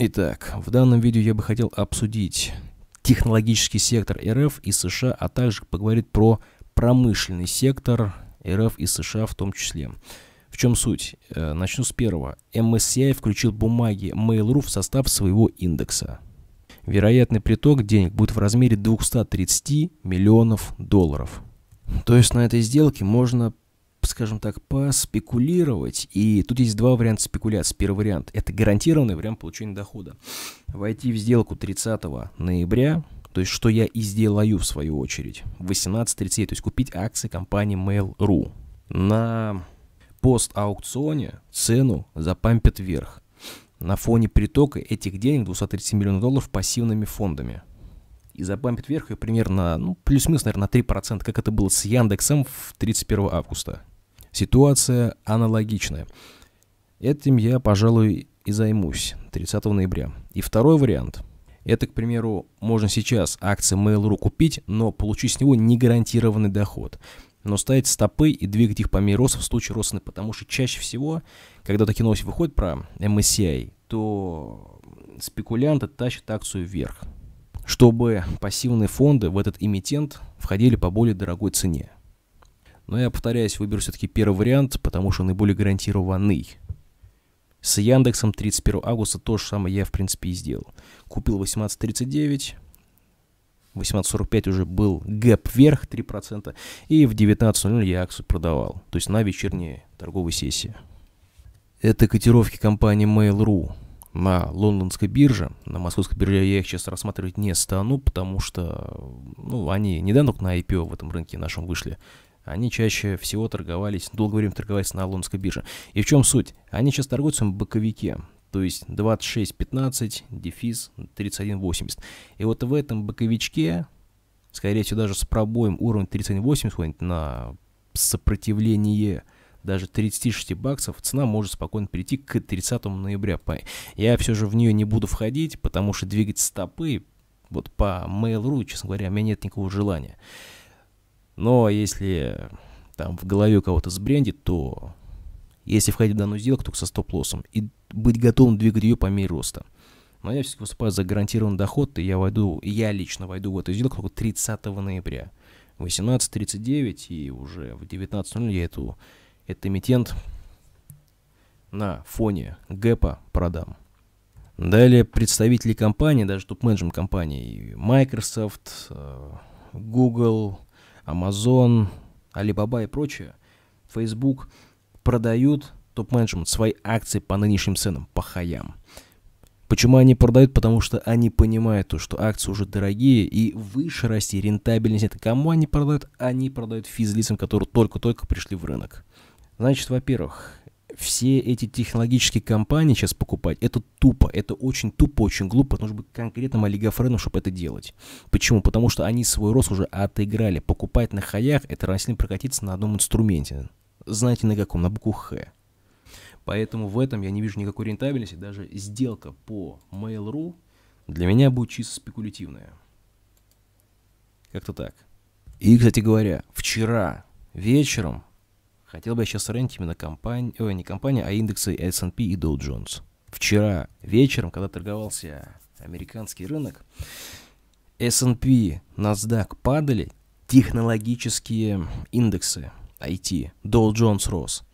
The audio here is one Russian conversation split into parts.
Итак, в данном видео я бы хотел обсудить технологический сектор РФ и США, а также поговорить про промышленный сектор РФ и США в том числе. В чем суть? Э, начну с первого. MSCI включил бумаги Mail.ru в состав своего индекса. Вероятный приток денег будет в размере 230 миллионов долларов. То есть на этой сделке можно скажем так, поспекулировать. И тут есть два варианта спекуляции. Первый вариант – это гарантированный вариант получения дохода. Войти в сделку 30 ноября, то есть что я и сделаю в свою очередь, в 18.30, то есть купить акции компании Mail.ru на пост-аукционе цену запампят вверх на фоне притока этих денег 230 миллионов долларов пассивными фондами. И запампит вверх ее примерно, ну, плюс-минус, наверное, на 3%, как это было с Яндексом в 31 августа. Ситуация аналогичная. Этим я, пожалуй, и займусь 30 ноября. И второй вариант. Это, к примеру, можно сейчас акции Mail.ru купить, но получить с него не гарантированный доход. Но ставить стопы и двигать их по мере роста в случае роста, потому что чаще всего, когда такие новости выходят про MSCI, то спекулянты тащат акцию вверх, чтобы пассивные фонды в этот эмитент входили по более дорогой цене. Но я повторяюсь, выберу все-таки первый вариант, потому что он наиболее гарантированный. С Яндексом 31 августа то же самое я, в принципе, и сделал. Купил 18.39, 18.45 уже был гэп вверх 3%, и в 19.00 я акцию продавал, то есть на вечерней торговой сессии. Это котировки компании Mail.ru на лондонской бирже. На московской бирже я их сейчас рассматривать не стану, потому что ну, они недавно на IPO в этом рынке нашем вышли они чаще всего торговались, долгое время торговались на лондонской бирже. И в чем суть? Они сейчас торгуются в боковике, то есть 26.15, дефис 31.80. И вот в этом боковичке, скорее всего, даже с пробоем уровень 31.80 на сопротивление даже 36 баксов, цена может спокойно перейти к 30 ноября. Я все же в нее не буду входить, потому что двигать стопы вот по Mail.ru, честно говоря, у меня нет никакого желания. Но если там в голове кого-то сбрендит, то если входить в данную сделку, только со стоп-лоссом и быть готовым двигать ее по мере роста. Но я все-таки выступаю за гарантированный доход, и я войду, я лично войду в эту сделку только 30 ноября. 18.39 и уже в 19.00 я эту, этот эмитент на фоне гэпа продам. Далее представители компании, даже топ менеджер компании, Microsoft, э, Google, Amazon, Alibaba и прочее, Facebook продают топ-менеджмент свои акции по нынешним ценам, по хаям. Почему они продают? Потому что они понимают, то, что акции уже дорогие и выше расти рентабельность. нет. кому они продают? Они продают физлицам, которые только-только пришли в рынок. Значит, во-первых, все эти технологические компании сейчас покупать, это тупо, это очень тупо, очень глупо, нужно быть конкретным олигофреном, чтобы это делать. Почему? Потому что они свой рост уже отыграли. Покупать на хаях – это равносильно прокатиться на одном инструменте. Знаете на каком? На букву «Х». Поэтому в этом я не вижу никакой рентабельности. Даже сделка по Mail.ru для меня будет чисто спекулятивная. Как-то так. И, кстати говоря, вчера вечером Хотел бы я сейчас сравнить именно компанию, ой, не компанию, а индексы S&P и Dow Jones. Вчера вечером, когда торговался американский рынок, S&P, NASDAQ падали, технологические индексы IT, Dow Jones рос.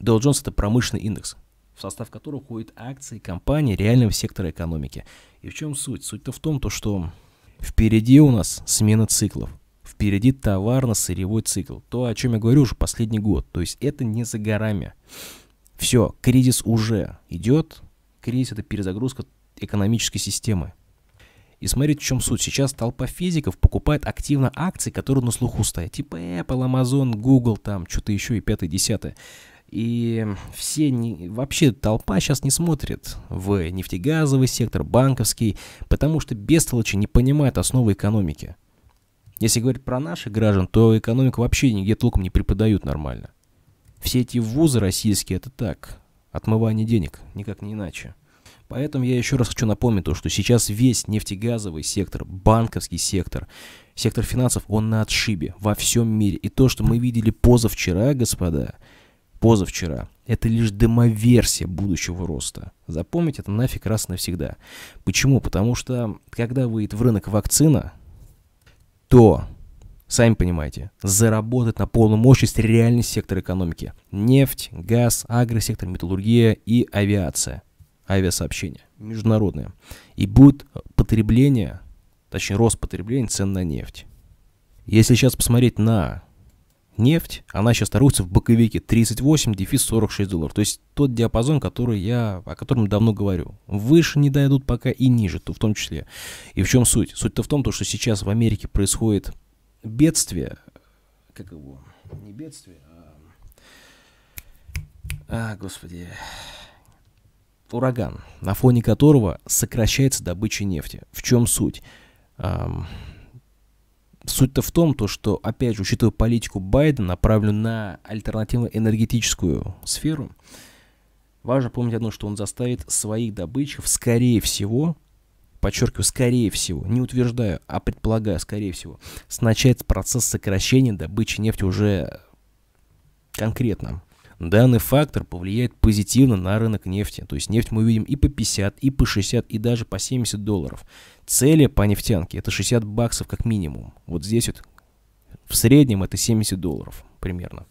Dow Jones это промышленный индекс, в состав которого входят акции компании реального сектора экономики. И в чем суть? Суть-то в том, то, что впереди у нас смена циклов. Впереди товарно-сырьевой цикл. То, о чем я говорю уже последний год. То есть это не за горами. Все, кризис уже идет. Кризис – это перезагрузка экономической системы. И смотрите, в чем суть. Сейчас толпа физиков покупает активно акции, которые на слуху стоят. Типа Apple, Amazon, Google, там что-то еще и пятое, десятое. И все не, вообще толпа сейчас не смотрит в нефтегазовый сектор, банковский, потому что бестолочи не понимают основы экономики. Если говорить про наших граждан, то экономику вообще нигде толком не преподают нормально. Все эти вузы российские, это так, отмывание денег, никак не иначе. Поэтому я еще раз хочу напомнить то, что сейчас весь нефтегазовый сектор, банковский сектор, сектор финансов, он на отшибе во всем мире. И то, что мы видели позавчера, господа, позавчера, это лишь демоверсия будущего роста. Запомните это нафиг раз навсегда. Почему? Потому что, когда выйдет в рынок вакцина, то, сами понимаете, заработать на полную мощность реальный сектор экономики. Нефть, газ, агросектор, металлургия и авиация. Авиасообщение. Международное. И будет потребление, точнее рост потребления цен на нефть. Если сейчас посмотреть на нефть, она сейчас торгуется в боковике 38, дефис 46 долларов. То есть тот диапазон, который я, о котором давно говорю. Выше не дойдут пока и ниже, то в том числе. И в чем суть? Суть-то в том, то, что сейчас в Америке происходит бедствие, как его, не бедствие, а, а господи, ураган, на фоне которого сокращается добыча нефти. В чем суть? Суть-то в том, то, что, опять же, учитывая политику Байдена, направленную на альтернативно-энергетическую сферу, важно помнить одно, что он заставит своих добытчиков, скорее всего, подчеркиваю, скорее всего, не утверждаю, а предполагаю, скорее всего, начать процесс сокращения добычи нефти уже конкретно. Данный фактор повлияет позитивно на рынок нефти. То есть нефть мы увидим и по 50, и по 60, и даже по 70 долларов. Цели по нефтянке это 60 баксов как минимум. Вот здесь вот в среднем это 70 долларов примерно.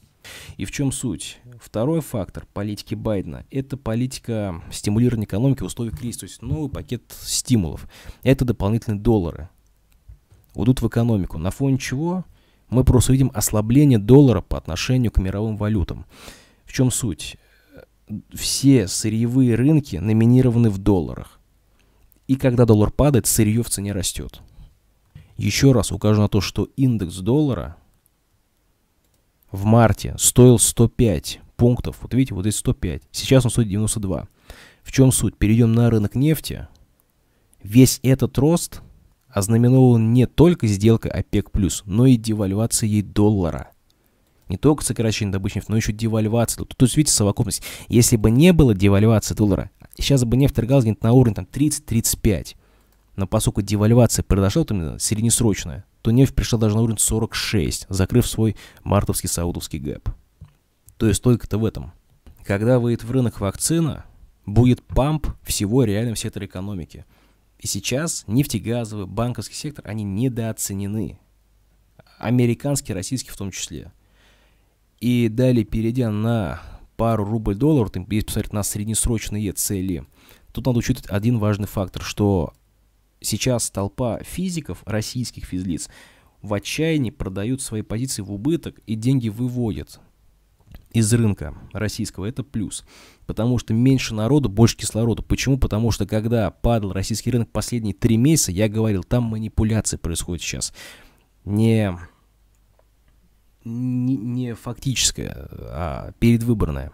И в чем суть? Второй фактор политики Байдена – это политика стимулирования экономики в условиях кризиса, то есть новый пакет стимулов. Это дополнительные доллары. Уйдут в экономику. На фоне чего мы просто видим ослабление доллара по отношению к мировым валютам. В чем суть? Все сырьевые рынки номинированы в долларах. И когда доллар падает, сырье в цене растет. Еще раз укажу на то, что индекс доллара в марте стоил 105 пунктов. Вот видите, вот здесь 105. Сейчас он стоит 92. В чем суть? Перейдем на рынок нефти. Весь этот рост ознаменован не только сделкой ОПЕК+, но и девальвацией доллара не только сокращение добычи нефти, но еще девальвация. Тут, тут видите совокупность. Если бы не было девальвации доллара, сейчас бы нефть торговалась где-то на уровне там 30-35. Но поскольку девальвация произошла вот именно среднесрочная, то нефть пришла даже на уровень 46, закрыв свой мартовский саудовский гэп. То есть только-то в этом. Когда выйдет в рынок вакцина, будет памп всего реального сектора экономики. И сейчас нефтегазовый, банковский сектор, они недооценены. Американский, российский в том числе. И далее, перейдя на пару рубль-доллар, если посмотреть на среднесрочные цели, тут надо учитывать один важный фактор, что сейчас толпа физиков, российских физлиц, в отчаянии продают свои позиции в убыток и деньги выводят из рынка российского. Это плюс. Потому что меньше народу, больше кислорода. Почему? Потому что когда падал российский рынок последние три месяца, я говорил, там манипуляции происходят сейчас. Не не, не фактическое, а передвыборное.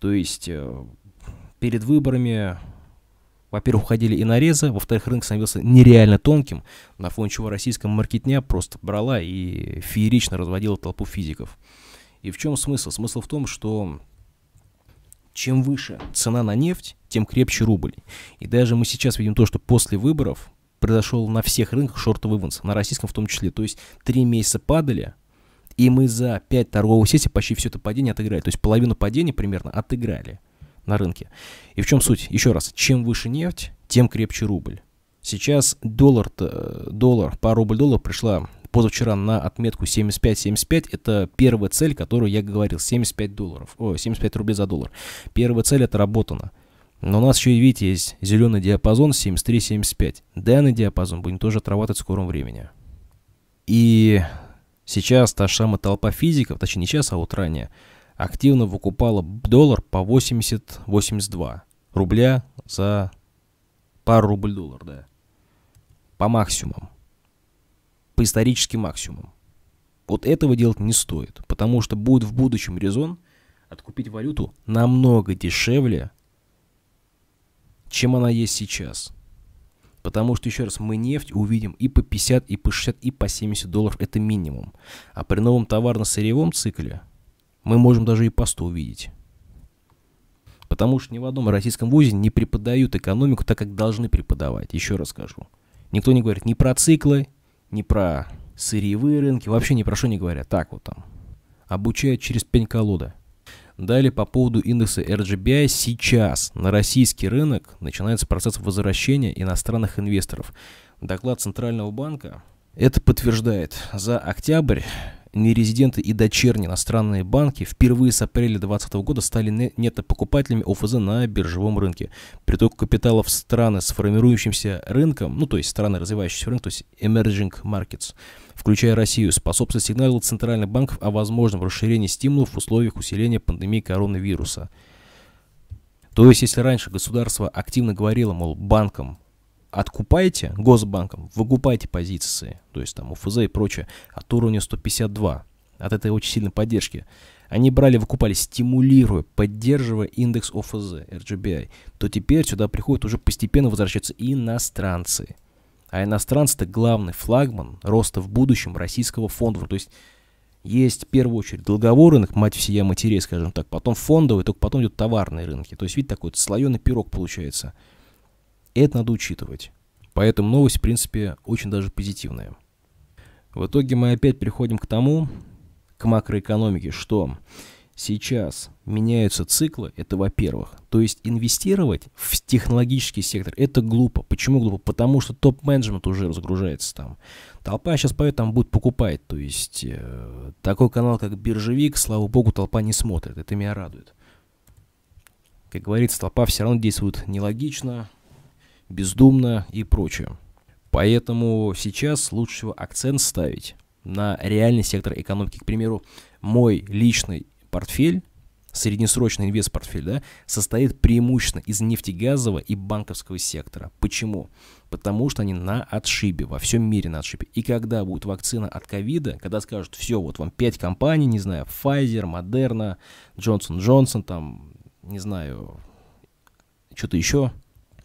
То есть э, перед выборами, во-первых, уходили и нарезы, во-вторых, рынок становился нереально тонким, на фоне чего российская маркетня просто брала и феерично разводила толпу физиков. И в чем смысл? Смысл в том, что чем выше цена на нефть, тем крепче рубль. И даже мы сейчас видим то, что после выборов произошел на всех рынках шортовый вынос, на российском в том числе. То есть три месяца падали, и мы за 5 торговых сессий почти все это падение отыграли. То есть половину падения примерно отыграли на рынке. И в чем суть? Еще раз, чем выше нефть, тем крепче рубль. Сейчас доллар, э, доллар по рубль-доллар пришла позавчера на отметку 75-75. Это первая цель, которую я говорил, 75 долларов, о, 75 рублей за доллар. Первая цель отработана. Но у нас еще, видите, есть зеленый диапазон 73-75. Данный диапазон будем тоже отрабатывать в скором времени. И Сейчас та же самая толпа физиков, точнее не сейчас, а вот ранее, активно выкупала доллар по 80-82 рубля за пару рубль-доллар, да. По максимумам. По историческим максимумам. Вот этого делать не стоит, потому что будет в будущем резон откупить валюту намного дешевле, чем она есть сейчас. Потому что, еще раз, мы нефть увидим и по 50, и по 60, и по 70 долларов. Это минимум. А при новом товарно-сырьевом цикле мы можем даже и по 100 увидеть. Потому что ни в одном российском вузе не преподают экономику так, как должны преподавать. Еще раз скажу. Никто не говорит ни про циклы, ни про сырьевые рынки, вообще ни про что не говорят. Так вот там. Обучают через пень колоды. Далее по поводу индекса RGBI сейчас на российский рынок начинается процесс возвращения иностранных инвесторов. Доклад Центрального банка это подтверждает. За октябрь нерезиденты и дочерние иностранные банки впервые с апреля 2020 года стали нетопокупателями ОФЗ на биржевом рынке. Приток капитала в страны с формирующимся рынком, ну то есть страны развивающихся рынка, то есть emerging markets, включая Россию, способствует сигналу центральных банков о возможном расширении стимулов в условиях усиления пандемии коронавируса. То есть, если раньше государство активно говорило, мол, банкам откупаете госбанком, выкупаете позиции, то есть там УФЗ и прочее, от уровня 152, от этой очень сильной поддержки. Они брали, выкупали, стимулируя, поддерживая индекс ОФЗ, RGBI, то теперь сюда приходят уже постепенно возвращаются иностранцы. А иностранцы это главный флагман роста в будущем российского фондового. То есть есть в первую очередь долговой рынок, мать всея матерей, скажем так, потом фондовый, только потом идут товарные рынки. То есть, видите, такой слоеный пирог получается – и это надо учитывать. Поэтому новость, в принципе, очень даже позитивная. В итоге мы опять приходим к тому, к макроэкономике, что сейчас меняются циклы, это во-первых. То есть инвестировать в технологический сектор, это глупо. Почему глупо? Потому что топ-менеджмент уже разгружается там. Толпа сейчас поет, там будет покупать. То есть э, такой канал, как Биржевик, слава богу, толпа не смотрит. Это меня радует. Как говорится, толпа все равно действует нелогично, бездумно и прочее. Поэтому сейчас лучше акцент ставить на реальный сектор экономики. К примеру, мой личный портфель, среднесрочный инвест-портфель, да, состоит преимущественно из нефтегазового и банковского сектора. Почему? Потому что они на отшибе, во всем мире на отшибе. И когда будет вакцина от ковида, когда скажут, все, вот вам 5 компаний, не знаю, Pfizer, Moderna, Johnson Johnson, там, не знаю, что-то еще,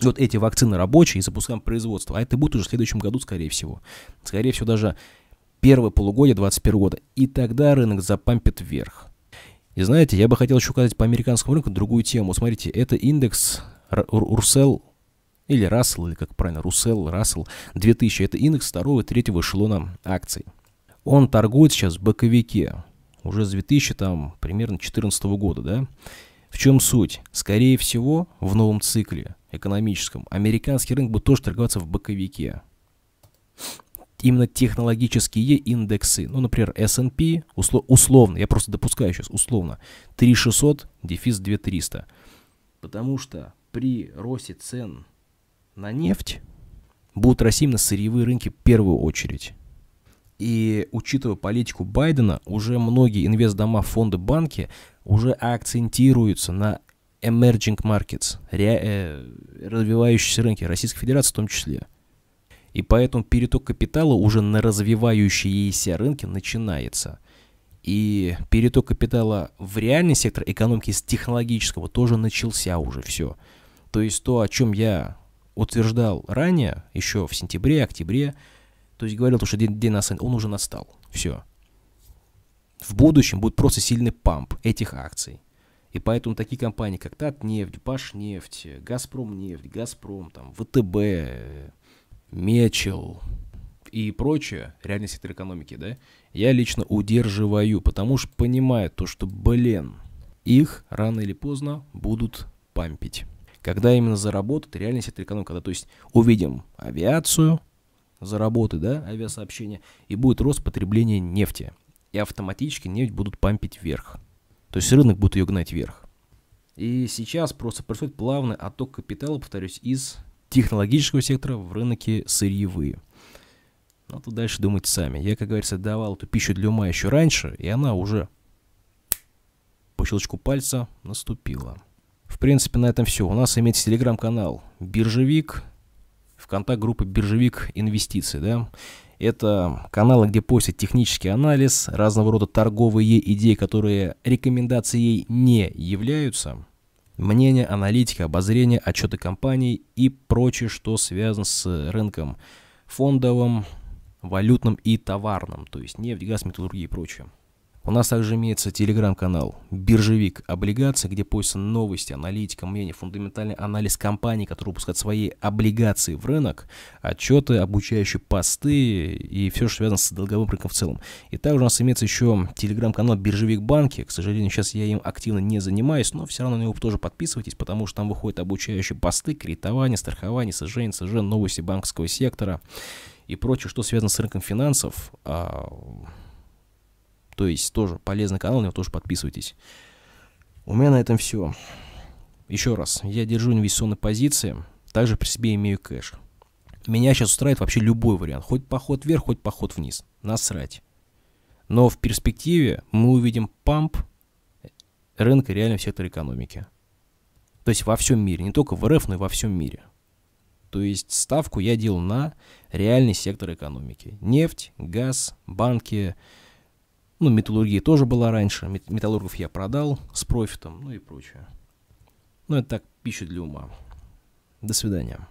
вот эти вакцины рабочие и запускаем производство. А это будет уже в следующем году, скорее всего. Скорее всего, даже первое полугодие 2021 года. И тогда рынок запампит вверх. И знаете, я бы хотел еще указать по американскому рынку другую тему. Смотрите, это индекс Русел или Рассел, или как правильно, Русел, Рассел 2000. Это индекс второго и третьего эшелона акций. Он торгует сейчас в боковике уже с 2000, там, примерно 2014 года, да. В чем суть? Скорее всего, в новом цикле экономическом американский рынок будет тоже торговаться в боковике. Именно технологические индексы, ну, например, S&P, услов, условно, я просто допускаю сейчас, условно, 3600, дефис 2300. Потому что при росте цен на нефть будут расти рассеяны сырьевые рынки в первую очередь. И учитывая политику Байдена, уже многие инвестдома, фонды, банки уже акцентируются на emerging markets, ре, э, развивающиеся рынки Российской Федерации в том числе. И поэтому переток капитала уже на развивающиеся рынки начинается. И переток капитала в реальный сектор экономики с технологического тоже начался уже все. То есть то, о чем я утверждал ранее, еще в сентябре, октябре, то есть говорил, что день, день нас, он уже настал. Все. В будущем будет просто сильный памп этих акций. И поэтому такие компании, как Татнефть, Башнефть, Газпромнефть, Газпром, там, ВТБ, Мечел и прочее, реальный сектор экономики, да, я лично удерживаю, потому что понимаю то, что, блин, их рано или поздно будут пампить. Когда именно заработают реальный сектор экономики, когда, то есть, увидим авиацию, заработы, да, авиасообщения, и будет рост потребления нефти. И автоматически нефть будут пампить вверх. То есть рынок будет ее гнать вверх. И сейчас просто происходит плавный отток капитала, повторюсь, из технологического сектора в рынке сырьевые. Ну, а тут дальше думайте сами. Я, как говорится, давал эту пищу для ума еще раньше, и она уже по щелчку пальца наступила. В принципе, на этом все. У нас имеется телеграм-канал «Биржевик», в контакт группы «Биржевик Инвестиции». Да? Это каналы, где постят технический анализ, разного рода торговые идеи, которые рекомендацией не являются, мнение аналитика, обозрение, отчеты компаний и прочее, что связано с рынком фондовым, валютным и товарным, то есть нефть, газ, металлургия и прочее. У нас также имеется телеграм-канал «Биржевик облигации», где появятся новости, аналитика, мнение, фундаментальный анализ компаний, которые выпускают свои облигации в рынок, отчеты, обучающие посты и все, что связано с долговым рынком в целом. И также у нас имеется еще телеграм-канал «Биржевик банки». К сожалению, сейчас я им активно не занимаюсь, но все равно на него тоже подписывайтесь, потому что там выходят обучающие посты, кредитование, страхование, СЖ, СЖ, новости банковского сектора и прочее, что связано с рынком финансов а, то есть тоже полезный канал, на него тоже подписывайтесь. У меня на этом все. Еще раз, я держу инвестиционные позиции, также при себе имею кэш. Меня сейчас устраивает вообще любой вариант. Хоть поход вверх, хоть поход вниз. Насрать. Но в перспективе мы увидим памп рынка реально в секторе экономики. То есть во всем мире, не только в РФ, но и во всем мире. То есть ставку я делал на реальный сектор экономики. Нефть, газ, банки, ну, металлургия тоже была раньше. металлургов я продал с профитом, ну и прочее. Ну, это так, пища для ума. До свидания.